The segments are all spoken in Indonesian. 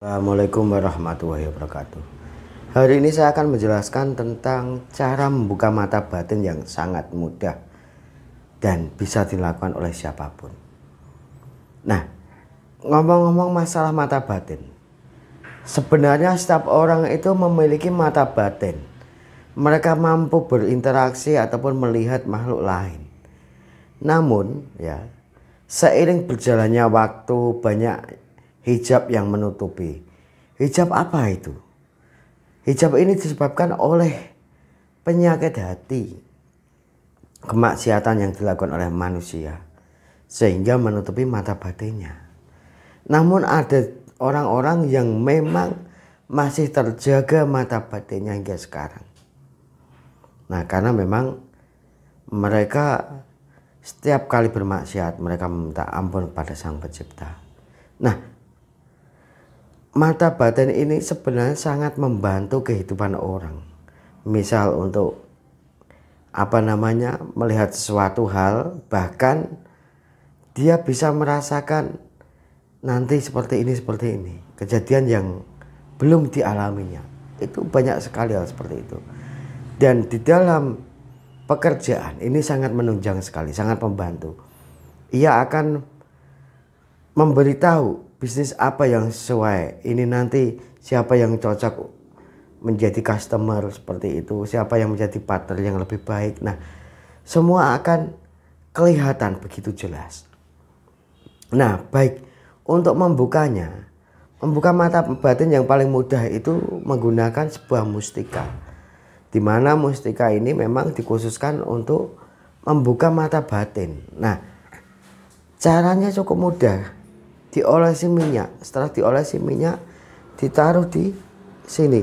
Assalamualaikum warahmatullahi wabarakatuh. Hari ini saya akan menjelaskan tentang cara membuka mata batin yang sangat mudah dan bisa dilakukan oleh siapapun. Nah, ngomong-ngomong masalah mata batin. Sebenarnya setiap orang itu memiliki mata batin. Mereka mampu berinteraksi ataupun melihat makhluk lain. Namun, ya, seiring berjalannya waktu banyak hijab yang menutupi. Hijab apa itu? Hijab ini disebabkan oleh penyakit hati, kemaksiatan yang dilakukan oleh manusia, sehingga menutupi mata batinnya. Namun ada orang-orang yang memang masih terjaga mata batinnya hingga sekarang. Nah karena memang mereka setiap kali bermaksiat mereka meminta ampun kepada sang pencipta. Nah mata batin ini sebenarnya sangat membantu kehidupan orang. Misal untuk apa namanya melihat sesuatu hal bahkan dia bisa merasakan nanti seperti ini seperti ini kejadian yang belum dialaminya itu banyak sekali hal seperti itu dan di dalam pekerjaan ini sangat menunjang sekali sangat membantu ia akan memberitahu bisnis apa yang sesuai. Ini nanti siapa yang cocok menjadi customer seperti itu, siapa yang menjadi partner yang lebih baik. Nah, semua akan kelihatan begitu jelas. Nah, baik untuk membukanya, membuka mata batin yang paling mudah itu menggunakan sebuah mustika. dimana mustika ini memang dikhususkan untuk membuka mata batin. Nah, caranya cukup mudah diolesi minyak. Setelah diolesi minyak, ditaruh di sini.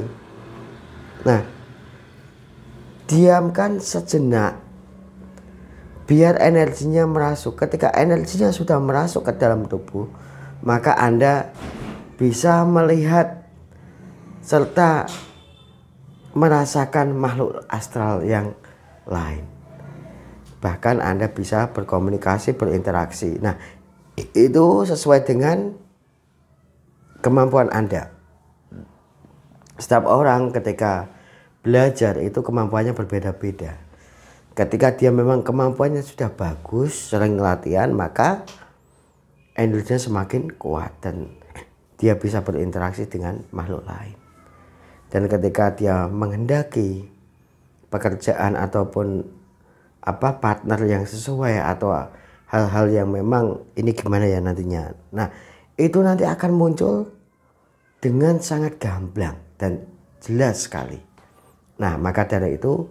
Nah, diamkan sejenak biar energinya merasuk. Ketika energinya sudah merasuk ke dalam tubuh, maka Anda bisa melihat serta merasakan makhluk astral yang lain. Bahkan Anda bisa berkomunikasi, berinteraksi. Nah, itu sesuai dengan kemampuan Anda. Setiap orang ketika belajar itu kemampuannya berbeda-beda. Ketika dia memang kemampuannya sudah bagus, sering latihan, maka energinya semakin kuat dan dia bisa berinteraksi dengan makhluk lain. Dan ketika dia menghendaki pekerjaan ataupun apa partner yang sesuai atau hal-hal yang memang ini gimana ya nantinya. Nah, itu nanti akan muncul dengan sangat gamblang dan jelas sekali. Nah, maka dari itu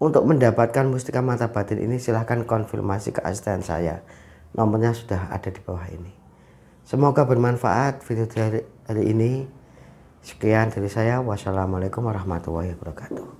untuk mendapatkan mustika mata batin ini silahkan konfirmasi ke asisten saya. Nomornya sudah ada di bawah ini. Semoga bermanfaat video dari hari ini. Sekian dari saya. Wassalamualaikum warahmatullahi wabarakatuh.